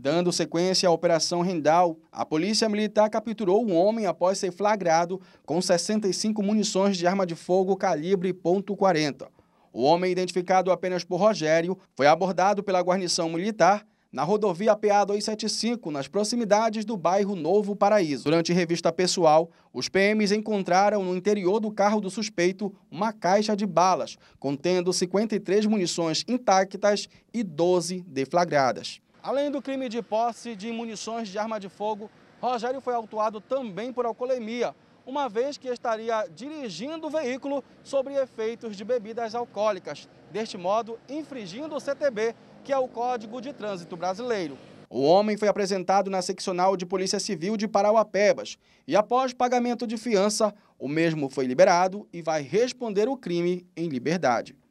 Dando sequência à Operação Rendal, a Polícia Militar capturou um homem após ser flagrado com 65 munições de arma de fogo calibre .40. O homem, identificado apenas por Rogério, foi abordado pela guarnição militar na rodovia PA 275, nas proximidades do bairro Novo Paraíso. Durante revista pessoal, os PMs encontraram no interior do carro do suspeito uma caixa de balas, contendo 53 munições intactas e 12 deflagradas. Além do crime de posse de munições de arma de fogo, Rogério foi autuado também por alcoolemia, uma vez que estaria dirigindo o veículo sobre efeitos de bebidas alcoólicas, deste modo infringindo o CTB, que é o Código de Trânsito Brasileiro. O homem foi apresentado na seccional de Polícia Civil de Parauapebas e, após pagamento de fiança, o mesmo foi liberado e vai responder o crime em liberdade.